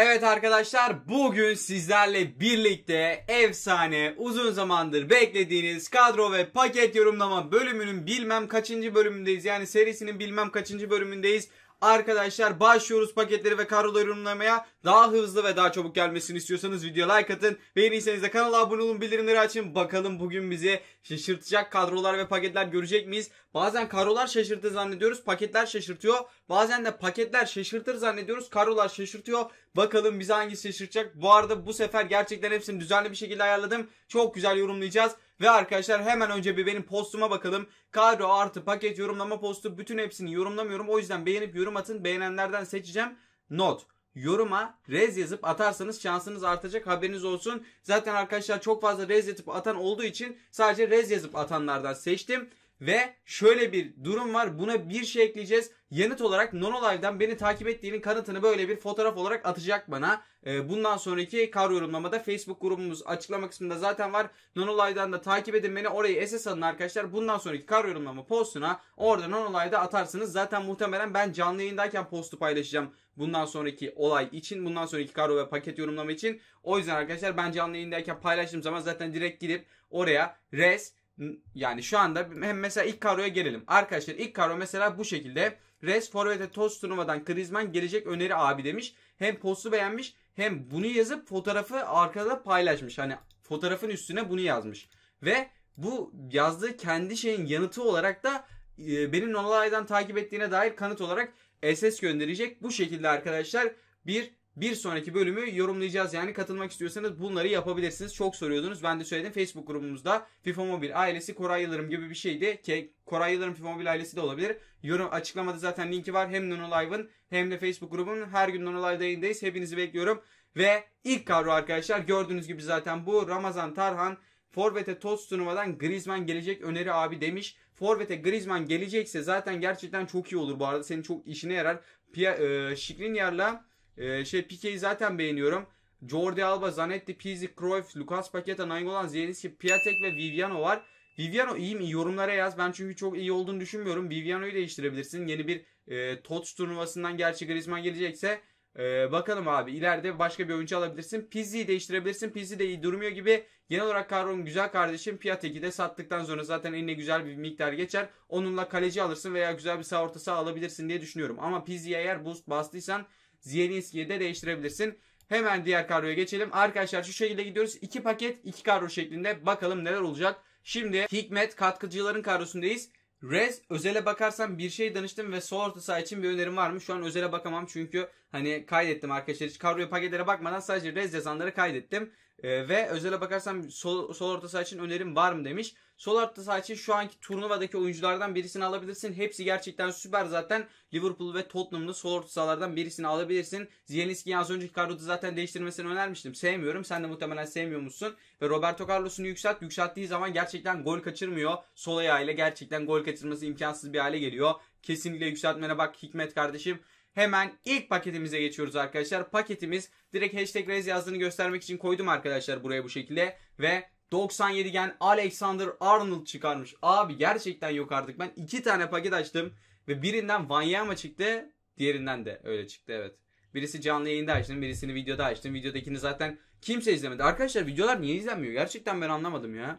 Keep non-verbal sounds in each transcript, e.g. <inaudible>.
Evet arkadaşlar bugün sizlerle birlikte efsane uzun zamandır beklediğiniz kadro ve paket yorumlama bölümünün bilmem kaçıncı bölümündeyiz. Yani serisinin bilmem kaçıncı bölümündeyiz. Arkadaşlar başlıyoruz paketleri ve kadroları yorumlamaya. Daha hızlı ve daha çabuk gelmesini istiyorsanız video like atın. Beğenirseniz de kanala abone olun bildirimleri açın. Bakalım bugün bizi şaşırtacak kadrolar ve paketler görecek miyiz? Bazen kadrolar şaşırtı zannediyoruz. Paketler şaşırtıyor. Bazen de paketler şaşırtır zannediyoruz. Kadrolar şaşırtıyor. Bakalım bizi hangisi şaşırtacak. Bu arada bu sefer gerçekten hepsini düzenli bir şekilde ayarladım. Çok güzel yorumlayacağız. Ve arkadaşlar hemen önce bir benim postuma bakalım. Kadro artı paket yorumlama postu bütün hepsini yorumlamıyorum. O yüzden beğenip yorum atın. Beğenenlerden seçeceğim. Not yoruma rez yazıp atarsanız şansınız artacak haberiniz olsun. Zaten arkadaşlar çok fazla rez yazıp atan olduğu için sadece rez yazıp atanlardan seçtim. Ve şöyle bir durum var. Buna bir şey ekleyeceğiz. Yanıt olarak Nonolive'dan beni takip ettiğinin kanıtını böyle bir fotoğraf olarak atacak bana. Ee, bundan sonraki kar yorumlamada Facebook grubumuz açıklama kısmında zaten var. Nonolive'dan da takip edin beni. Orayı SS alın arkadaşlar. Bundan sonraki kar yorumlama postuna orada Nonolive'da atarsınız. Zaten muhtemelen ben canlı yayındayken postu paylaşacağım. Bundan sonraki olay için, bundan sonraki karo ve paket yorumlama için. O yüzden arkadaşlar ben canlı yayındayken paylaştığım zaman zaten direkt gidip oraya res yani şu anda hem mesela ilk kadroya gelelim. Arkadaşlar ilk kadro mesela bu şekilde. Res Forvet'e toz turnuvadan Krizman gelecek öneri abi demiş. Hem postu beğenmiş hem bunu yazıp fotoğrafı arkada paylaşmış. Hani fotoğrafın üstüne bunu yazmış. Ve bu yazdığı kendi şeyin yanıtı olarak da e, benim olaydan takip ettiğine dair kanıt olarak SS gönderecek. Bu şekilde arkadaşlar bir bir sonraki bölümü yorumlayacağız. Yani katılmak istiyorsanız bunları yapabilirsiniz. Çok soruyordunuz. Ben de söyledim. Facebook grubumuzda FIFA Mobil ailesi Koray Yıldırım gibi bir şeydi. Ki Koray Yıldırım FIFA Mobil ailesi de olabilir. Yorum açıklamada zaten linki var. Hem nuno Live'ın hem de Facebook grubunun Her gün nuno Live'da yayındayız. Hepinizi bekliyorum. Ve ilk kadro arkadaşlar gördüğünüz gibi zaten bu Ramazan Tarhan Forvet'e toz turnuvadan Griezmann gelecek öneri abi demiş. Forvet'e Griezmann gelecekse zaten gerçekten çok iyi olur bu arada. Senin çok işine yarar. Pia, e, Şikrinyar'la ee, şey Pique'yi zaten beğeniyorum. Jordi Alba, Zanetti, Pizzi, Cruyff, Lucas Paqueta, Nainggolan, Zielinski, Piatek ve Viviano var. Viviano iyi mi? Yorumlara yaz. Ben çünkü çok iyi olduğunu düşünmüyorum. Viviano'yu değiştirebilirsin. Yeni bir e, Tots turnuvasından gerçi Griezmann gelecekse ee, bakalım abi ileride başka bir oyuncu alabilirsin. Pizzi'yi değiştirebilirsin. Pizzi de iyi durmuyor gibi. Genel olarak kadronun güzel kardeşim Piatek'i de sattıktan sonra zaten eline güzel bir miktar geçer. Onunla kaleci alırsın veya güzel bir sağ orta alabilirsin diye düşünüyorum. Ama Pizzi'ye eğer boost bastıysan Zielinski'yi de değiştirebilirsin. Hemen diğer kadroya geçelim. Arkadaşlar şu şekilde gidiyoruz. 2 paket 2 kadro şeklinde bakalım neler olacak. Şimdi Hikmet katkıcıların kadrosundayız. Rez özele bakarsan bir şey danıştım ve sol orta saha için bir önerim var mı? Şu an özele bakamam çünkü hani kaydettim arkadaşlar. Hiç kadroya paketlere bakmadan sadece Rez yazanları kaydettim. E, ve özele bakarsam sol, sol orta saha için önerim var mı demiş. Sol orta saha için şu anki turnuvadaki oyunculardan birisini alabilirsin. Hepsi gerçekten süper zaten. Liverpool ve Tottenham'da sol orta sahalardan birisini alabilirsin. Zielinski'yi az önceki kadroda zaten değiştirmesini önermiştim. Sevmiyorum. Sen de muhtemelen sevmiyor Ve Roberto Carlos'unu yükselt. Yükselttiği zaman gerçekten gol kaçırmıyor. Sol ayağıyla gerçekten gol kaçırması imkansız bir hale geliyor. Kesinlikle yükseltmene bak Hikmet kardeşim. Hemen ilk paketimize geçiyoruz arkadaşlar. Paketimiz direkt hashtag raise yazdığını göstermek için koydum arkadaşlar buraya bu şekilde. Ve 97 gen Alexander Arnold çıkarmış. Abi gerçekten yok artık. Ben iki tane paket açtım. Ve birinden Vanyama çıktı. Diğerinden de öyle çıktı evet. Birisi canlı yayında açtım. Birisini videoda açtım. Videodakini zaten kimse izlemedi. Arkadaşlar videolar niye izlenmiyor? Gerçekten ben anlamadım ya.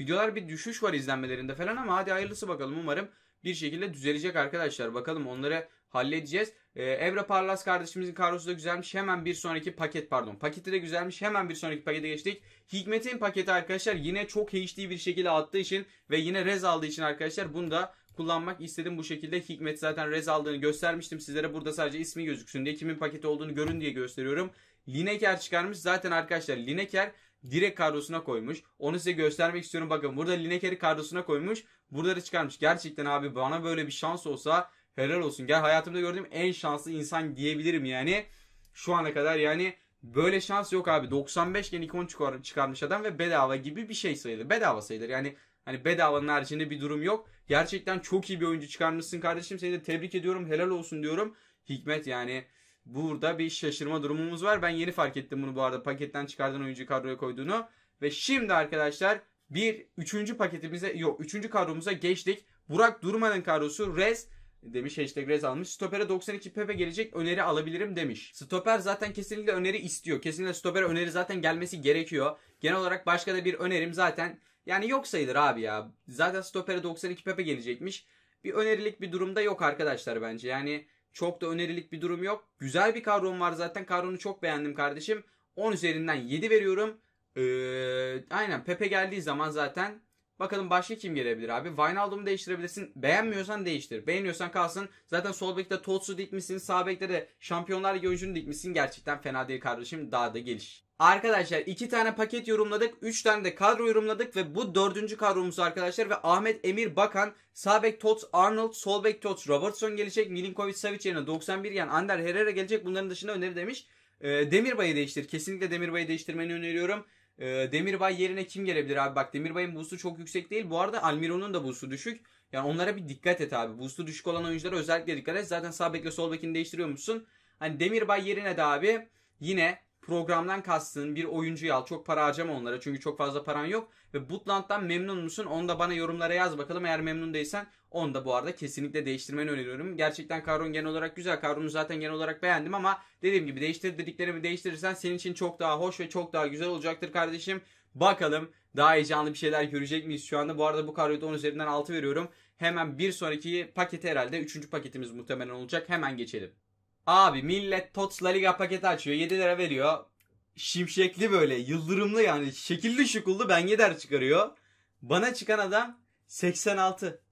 Videolar bir düşüş var izlenmelerinde falan ama hadi hayırlısı bakalım umarım bir şekilde düzelecek arkadaşlar. Bakalım onları halledeceğiz. Ee, Evra Parlas kardeşimizin kadrosu da güzelmiş. Hemen bir sonraki paket pardon. Paketi de güzelmiş. Hemen bir sonraki pakete geçtik. Hikmet'in paketi arkadaşlar yine çok HD bir şekilde attığı için ve yine rez aldığı için arkadaşlar bunu da kullanmak istedim bu şekilde. Hikmet zaten rez aldığını göstermiştim sizlere. Burada sadece ismi gözüksün diye kimin paketi olduğunu görün diye gösteriyorum. Lineker çıkarmış. Zaten arkadaşlar Lineker direkt kadrosuna koymuş. Onu size göstermek istiyorum. Bakın burada Lineker'i kadrosuna koymuş buraları çıkarmış. Gerçekten abi bana böyle bir şans olsa helal olsun. Gel hayatımda gördüğüm en şanslı insan diyebilirim yani. Şu ana kadar yani böyle şans yok abi. 95 gen ikon çıkar, çıkarmış adam ve bedava gibi bir şey sayılır. Bedava sayılır yani. Hani bedavanın haricinde bir durum yok. Gerçekten çok iyi bir oyuncu çıkarmışsın kardeşim. Seni de tebrik ediyorum. Helal olsun diyorum. Hikmet yani burada bir şaşırma durumumuz var. Ben yeni fark ettim bunu bu arada paketten çıkardığın oyuncu kadroya koyduğunu. Ve şimdi arkadaşlar bir üçüncü paketimize yok üçüncü kadromuza geçtik. Burak Durman'ın kadrosu Rez demiş hashtag Rez almış. Stopere 92 Pepe gelecek öneri alabilirim demiş. Stoper zaten kesinlikle öneri istiyor. Kesinlikle Stoper öneri zaten gelmesi gerekiyor. Genel olarak başka da bir önerim zaten yani yok sayılır abi ya. Zaten stopere 92 Pepe gelecekmiş. Bir önerilik bir durumda yok arkadaşlar bence. Yani çok da önerilik bir durum yok. Güzel bir kadron var zaten. Kadronu çok beğendim kardeşim. 10 üzerinden 7 veriyorum. Ee, aynen Pepe geldiği zaman zaten bakalım başka kim gelebilir abi. Wijnaldum'u değiştirebilirsin. Beğenmiyorsan değiştir. Beğeniyorsan kalsın. Zaten sol bekte Totsu dikmişsin. Sağ bekte de Şampiyonlar Ligi oyuncunu dikmişsin. Gerçekten fena değil kardeşim. Daha da geliş. Arkadaşlar iki tane paket yorumladık. Üç tane de kadro yorumladık ve bu dördüncü kadromuz arkadaşlar. Ve Ahmet Emir Bakan, Sabek Tots Arnold, Solbek Tots Robertson gelecek. Milinkovic Savic yerine 91 yani Ander Herrera gelecek. Bunların dışında öneri demiş. Ee, Demirbay'ı değiştir. Kesinlikle Demirbay'ı değiştirmeni öneriyorum. E, Demirbay yerine kim gelebilir abi? Bak Demirbay'ın boost'u çok yüksek değil. Bu arada Almiron'un da boost'u düşük. Yani onlara bir dikkat et abi. Boost'u düşük olan oyunculara özellikle dikkat et. Zaten sağ bekle sol bekini değiştiriyor musun? Hani Demirbay yerine de abi yine programdan kastın bir oyuncuyu al. Çok para harcama onlara çünkü çok fazla paran yok. Ve Butland'dan memnun musun? Onu da bana yorumlara yaz bakalım. Eğer memnun değilsen onu da bu arada kesinlikle değiştirmeni öneriyorum. Gerçekten kadron genel olarak güzel. Kadronu zaten genel olarak beğendim ama dediğim gibi değiştir dediklerimi değiştirirsen senin için çok daha hoş ve çok daha güzel olacaktır kardeşim. Bakalım daha heyecanlı bir şeyler görecek miyiz şu anda? Bu arada bu karyoda 10 üzerinden 6 veriyorum. Hemen bir sonraki paketi herhalde 3. paketimiz muhtemelen olacak. Hemen geçelim. Abi millet Tots La Liga paketi açıyor. 7 lira veriyor. Şimşekli böyle yıldırımlı yani şekilli şukullu ben yeder çıkarıyor. Bana çıkan adam 86.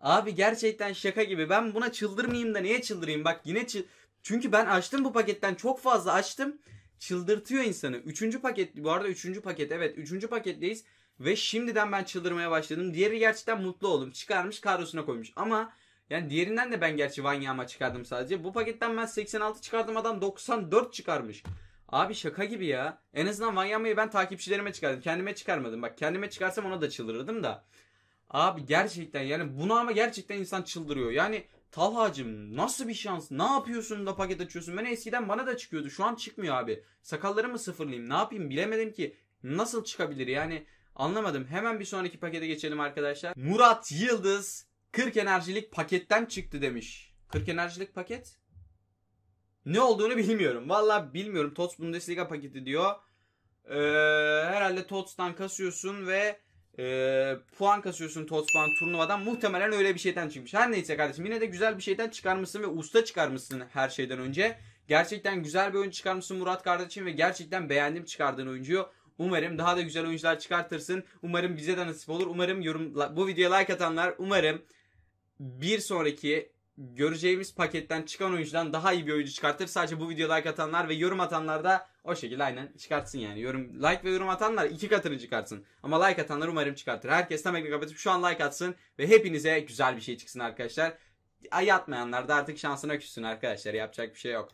Abi gerçekten şaka gibi. Ben buna çıldırmayayım da niye çıldırayım? Bak yine çı Çünkü ben açtım bu paketten çok fazla açtım. Çıldırtıyor insanı. Üçüncü paket bu arada üçüncü paket evet üçüncü paketteyiz. Ve şimdiden ben çıldırmaya başladım. Diğeri gerçekten mutlu oldum. Çıkarmış kadrosuna koymuş. Ama yani diğerinden de ben gerçi vanyama çıkardım sadece. Bu paketten ben 86 çıkardım adam 94 çıkarmış. Abi şaka gibi ya. En azından vanyamayı ben takipçilerime çıkardım. Kendime çıkarmadım. Bak kendime çıkarsam ona da çıldırırdım da. Abi gerçekten yani buna ama gerçekten insan çıldırıyor. Yani Talhacım nasıl bir şans? Ne yapıyorsun da paket açıyorsun? Ben eskiden bana da çıkıyordu. Şu an çıkmıyor abi. Sakalları mı sıfırlayayım? Ne yapayım? Bilemedim ki. Nasıl çıkabilir? Yani anlamadım. Hemen bir sonraki pakete geçelim arkadaşlar. Murat Yıldız 40 enerjilik paketten çıktı demiş. 40 enerjilik paket? Ne olduğunu bilmiyorum. Valla bilmiyorum. Tots Bundesliga paketi diyor. Ee, herhalde Tots'tan kasıyorsun ve e, puan kasıyorsun Tots'tan turnuvadan. Muhtemelen öyle bir şeyden çıkmış. Her neyse kardeşim yine de güzel bir şeyden çıkarmışsın ve usta çıkarmışsın her şeyden önce. Gerçekten güzel bir oyun çıkarmışsın Murat kardeşim ve gerçekten beğendim çıkardığın oyuncuyu. Umarım daha da güzel oyuncular çıkartırsın. Umarım bize de nasip olur. Umarım yorum bu videoya like atanlar umarım bir sonraki göreceğimiz paketten çıkan oyuncudan daha iyi bir oyuncu çıkartır. Sadece bu videoya like atanlar ve yorum atanlar da o şekilde aynen çıkartsın yani. Yorum like ve yorum atanlar iki katını çıkartsın. Ama like atanlar umarım çıkartır. Herkes tam ekranı kapatıp şu an like atsın ve hepinize güzel bir şey çıksın arkadaşlar. Ay atmayanlar da artık şansına küssün arkadaşlar. Yapacak bir şey yok.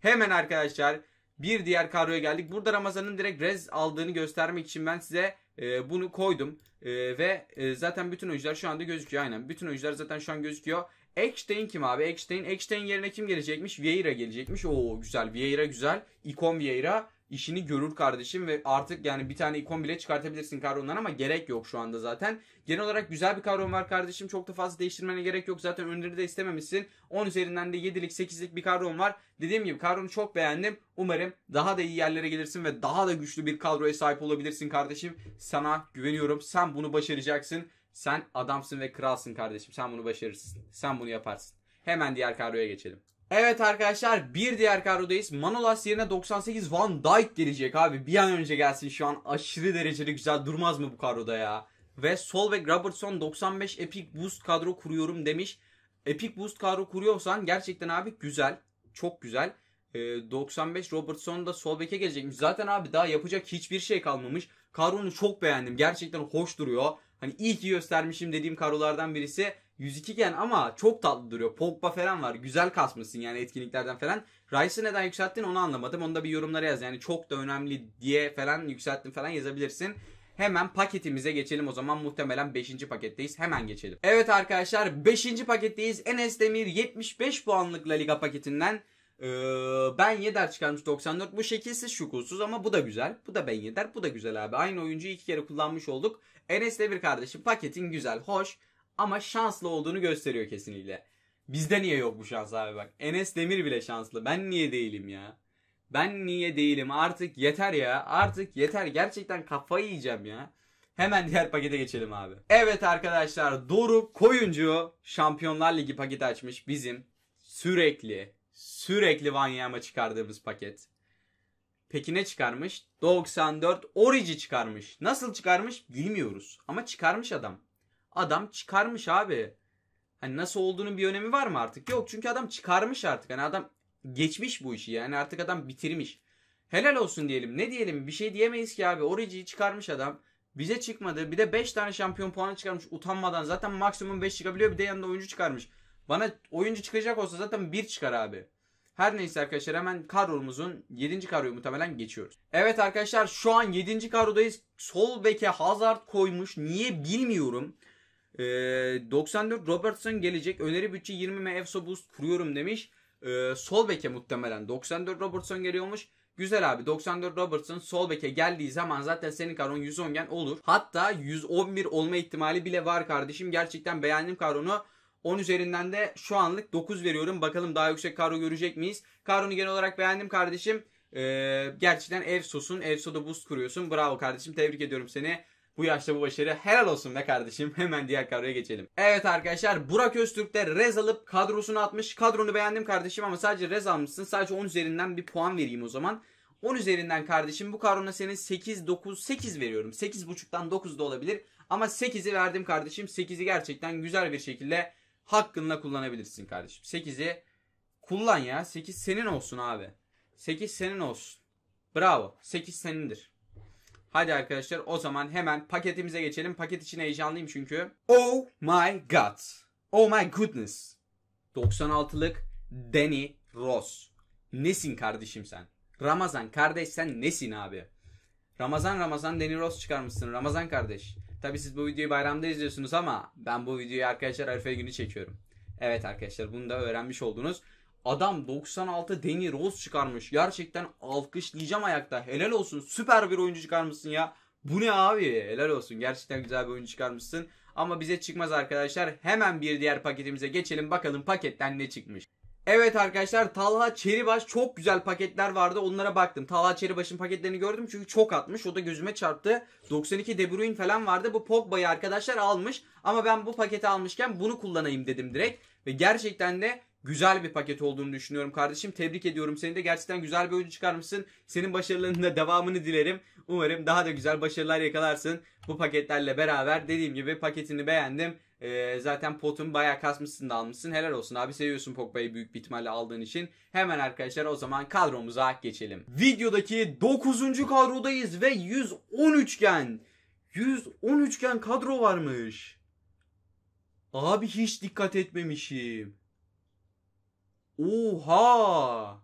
Hemen arkadaşlar bir diğer kadroya geldik. Burada Ramazan'ın direkt rez aldığını göstermek için ben size e, bunu koydum e, ve e, zaten bütün oyuncular şu anda gözüküyor aynen. Bütün oyuncular zaten şu an gözüküyor. Eckstein kim abi? Eckstein. Eckstein yerine kim gelecekmiş? Vieira gelecekmiş. Oo güzel. Vieira güzel. İkon Vieira işini görür kardeşim ve artık yani bir tane ikon bile çıkartabilirsin kadrondan ama gerek yok şu anda zaten. Genel olarak güzel bir kadron var kardeşim. Çok da fazla değiştirmene gerek yok. Zaten önleri de istememişsin. 10 üzerinden de 7'lik 8'lik bir kadron var. Dediğim gibi kadronu çok beğendim. Umarım daha da iyi yerlere gelirsin ve daha da güçlü bir kadroya sahip olabilirsin kardeşim. Sana güveniyorum. Sen bunu başaracaksın. Sen adamsın ve kralsın kardeşim. Sen bunu başarırsın. Sen bunu yaparsın. Hemen diğer kadroya geçelim. Evet arkadaşlar bir diğer kadrodayız. Manolas yerine 98 Van Dijk gelecek abi. Bir an önce gelsin şu an aşırı derecede güzel durmaz mı bu kadroda ya? Ve sol bek Robertson 95 Epic Boost kadro kuruyorum demiş. Epic Boost kadro kuruyorsan gerçekten abi güzel. Çok güzel. E, ee, 95 Robertson da sol beke gelecekmiş. Zaten abi daha yapacak hiçbir şey kalmamış. Kadronu çok beğendim. Gerçekten hoş duruyor. Hani iyi ki göstermişim dediğim kadrolardan birisi. 102 gen ama çok tatlı duruyor. Pogba falan var. Güzel kasmışsın yani etkinliklerden falan. Rice'ı neden yükselttin onu anlamadım. Onu da bir yorumlara yaz. Yani çok da önemli diye falan yükselttin falan yazabilirsin. Hemen paketimize geçelim o zaman muhtemelen 5. paketteyiz. Hemen geçelim. Evet arkadaşlar 5. paketteyiz. Enes Demir 75 puanlık La Liga paketinden ee, ben Yeder çıkarmış 94. Bu şekilsiz şukulsuz ama bu da güzel. Bu da Ben Yeder. Bu da güzel abi. Aynı oyuncuyu iki kere kullanmış olduk. Enes Demir kardeşim paketin güzel, hoş. Ama şanslı olduğunu gösteriyor kesinlikle. Bizde niye yok bu şans abi bak. Enes Demir bile şanslı. Ben niye değilim ya? Ben niye değilim? Artık yeter ya. Artık yeter. Gerçekten kafayı yiyeceğim ya. Hemen diğer pakete geçelim abi. Evet arkadaşlar Doruk Koyuncu Şampiyonlar Ligi paketi açmış. Bizim sürekli sürekli Vanyama çıkardığımız paket. Peki ne çıkarmış? 94 Origi çıkarmış. Nasıl çıkarmış bilmiyoruz ama çıkarmış adam. Adam çıkarmış abi. Hani nasıl olduğunun bir önemi var mı artık? Yok çünkü adam çıkarmış artık. Hani adam geçmiş bu işi yani artık adam bitirmiş. Helal olsun diyelim. Ne diyelim? Bir şey diyemeyiz ki abi. Origi'yi çıkarmış adam. Bize çıkmadı. Bir de 5 tane şampiyon puanı çıkarmış utanmadan. Zaten maksimum 5 çıkabiliyor. Bir de yanında oyuncu çıkarmış. Bana oyuncu çıkacak olsa zaten 1 çıkar abi. Her neyse arkadaşlar hemen kadromuzun 7. kadroyu muhtemelen geçiyoruz. Evet arkadaşlar şu an 7. karodayız. Sol beke Hazard koymuş. Niye bilmiyorum. E, 94 Robertson gelecek. Öneri bütçe 20 m EFSO boost kuruyorum demiş. E, sol beke muhtemelen 94 Robertson geliyormuş. Güzel abi 94 Robertson sol beke geldiği zaman zaten senin karon 110 gen olur. Hatta 111 olma ihtimali bile var kardeşim. Gerçekten beğendim karonu 10 üzerinden de şu anlık 9 veriyorum. Bakalım daha yüksek kadro görecek miyiz? karonu genel olarak beğendim kardeşim. Ee, gerçekten Evsos'un. Evso'da boost kuruyorsun. Bravo kardeşim tebrik ediyorum seni. Bu yaşta bu başarı helal olsun be kardeşim. <laughs> Hemen diğer kadroya geçelim. Evet arkadaşlar Burak Öztürk de Rez alıp kadrosunu atmış. Kadronu beğendim kardeşim ama sadece Rez almışsın. Sadece 10 üzerinden bir puan vereyim o zaman. 10 üzerinden kardeşim bu kadrona senin 8, 9, 8 veriyorum. 8.5'tan 9 da olabilir. Ama 8'i verdim kardeşim. 8'i gerçekten güzel bir şekilde hakkınla kullanabilirsin kardeşim. 8'i kullan ya. 8 senin olsun abi. 8 senin olsun. Bravo. 8 senindir. Hadi arkadaşlar o zaman hemen paketimize geçelim. Paket için heyecanlıyım çünkü. Oh my god. Oh my goodness. 96'lık Danny Ross. Nesin kardeşim sen? Ramazan kardeş sen nesin abi? Ramazan Ramazan Danny Ross çıkarmışsın Ramazan kardeş. Tabi siz bu videoyu bayramda izliyorsunuz ama ben bu videoyu arkadaşlar Arife günü çekiyorum. Evet arkadaşlar bunu da öğrenmiş oldunuz. Adam 96 Danny Rose çıkarmış. Gerçekten alkışlayacağım ayakta. Helal olsun. Süper bir oyuncu çıkarmışsın ya. Bu ne abi? Helal olsun. Gerçekten güzel bir oyuncu çıkarmışsın. Ama bize çıkmaz arkadaşlar. Hemen bir diğer paketimize geçelim. Bakalım paketten ne çıkmış. Evet arkadaşlar Talha Çeribaş çok güzel paketler vardı. Onlara baktım. Talha Çeribaş'ın paketlerini gördüm çünkü çok atmış. O da gözüme çarptı. 92 De Bruyne falan vardı. Bu Pogba'yı arkadaşlar almış. Ama ben bu paketi almışken bunu kullanayım dedim direkt. Ve gerçekten de güzel bir paket olduğunu düşünüyorum kardeşim. Tebrik ediyorum seni de. Gerçekten güzel bir oyuncu çıkarmışsın. Senin başarılarının da devamını dilerim. Umarım daha da güzel başarılar yakalarsın bu paketlerle beraber. Dediğim gibi paketini beğendim. Ee, zaten potun bayağı kasmışsın da almışsın. Helal olsun abi seviyorsun Pogba'yı büyük bir ihtimalle aldığın için. Hemen arkadaşlar o zaman kadromuza geçelim. Videodaki 9. kadrodayız ve 113gen. 113 üçgen kadro varmış. Abi hiç dikkat etmemişim. Oha!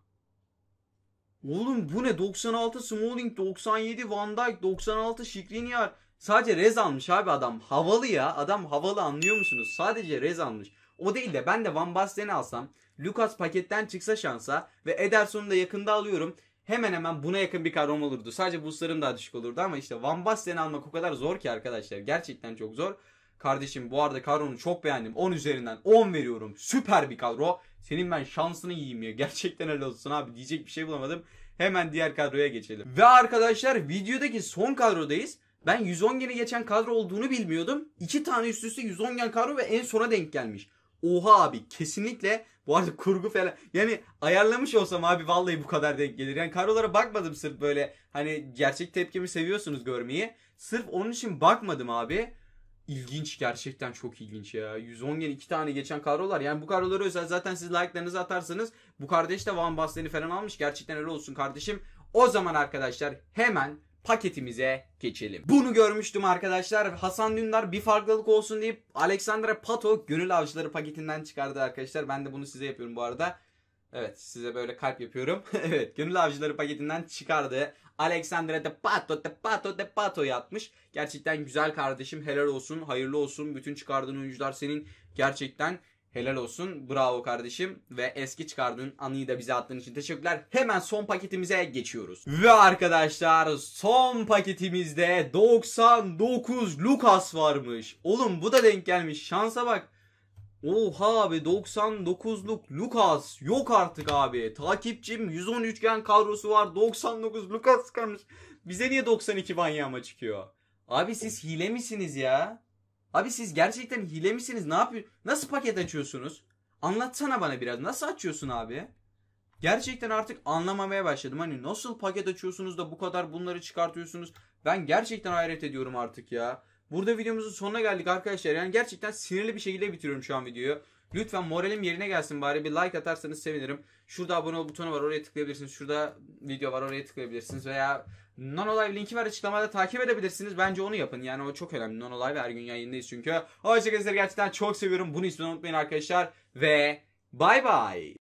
Oğlum bu ne? 96 Smalling, 97 Van Dijk, 96 Şikriniar. Sadece rez almış abi adam. Havalı ya. Adam havalı anlıyor musunuz? Sadece rez almış. O değil de ben de Van Basten'i alsam, Lucas paketten çıksa şansa ve Ederson'u da yakında alıyorum. Hemen hemen buna yakın bir kadrom olurdu. Sadece Buslar'ım daha düşük olurdu ama işte Van Basten'i almak o kadar zor ki arkadaşlar. Gerçekten çok zor. Kardeşim bu arada kadronu çok beğendim. 10 üzerinden 10 veriyorum. Süper bir kadro. Senin ben şansını yiyeyim ya. <laughs> Gerçekten helal olsun abi. Diyecek bir şey bulamadım. Hemen diğer kadroya geçelim. Ve arkadaşlar videodaki son kadrodayız. Ben 110 gene geçen kadro olduğunu bilmiyordum. 2 tane üst üste 110 gen kadro ve en sona denk gelmiş. Oha abi kesinlikle bu arada kurgu falan yani ayarlamış olsam abi vallahi bu kadar denk gelir. Yani kadrolara bakmadım sırf böyle hani gerçek tepkimi seviyorsunuz görmeyi. Sırf onun için bakmadım abi ilginç gerçekten çok ilginç ya. 110 gen iki tane geçen kadrolar. Yani bu kadroları özel zaten siz like'larınızı atarsanız bu kardeş de Van Basten'i falan almış. Gerçekten öyle olsun kardeşim. O zaman arkadaşlar hemen paketimize geçelim. Bunu görmüştüm arkadaşlar. Hasan Dündar bir farklılık olsun deyip Alexandra Pato Gönül Avcıları paketinden çıkardı arkadaşlar. Ben de bunu size yapıyorum bu arada. Evet size böyle kalp yapıyorum. <laughs> evet Gönül Avcıları paketinden çıkardı. Alexandra De Pato, De Pato, De Pato yapmış. Gerçekten güzel kardeşim. Helal olsun, hayırlı olsun. Bütün çıkardığın oyuncular senin gerçekten Helal olsun. Bravo kardeşim. Ve eski çıkardığın anıyı da bize attığın için teşekkürler. Hemen son paketimize geçiyoruz. Ve arkadaşlar son paketimizde 99 Lucas varmış. Oğlum bu da denk gelmiş. Şansa bak. Oha abi 99'luk Lucas yok artık abi. Takipçim 110 üçgen kadrosu var. 99 Lucas kalmış. Bize niye 92 Wanyama çıkıyor? Abi siz hile misiniz ya? Abi siz gerçekten hile misiniz? Ne yapıyorsunuz? Nasıl paket açıyorsunuz? Anlatsana bana biraz. Nasıl açıyorsun abi? Gerçekten artık anlamamaya başladım. Hani nasıl paket açıyorsunuz da bu kadar bunları çıkartıyorsunuz? Ben gerçekten hayret ediyorum artık ya. Burada videomuzun sonuna geldik arkadaşlar. Yani gerçekten sinirli bir şekilde bitiriyorum şu an videoyu. Lütfen moralim yerine gelsin bari bir like atarsanız sevinirim. Şurada abone ol butonu var oraya tıklayabilirsiniz. Şurada video var oraya tıklayabilirsiniz. Veya Nonolive linki var açıklamada takip edebilirsiniz. Bence onu yapın. Yani o çok önemli. Nonolive her gün yayındayız çünkü. Hoşçakalın gerçekten çok seviyorum. Bunu ismini unutmayın arkadaşlar. Ve bay bay.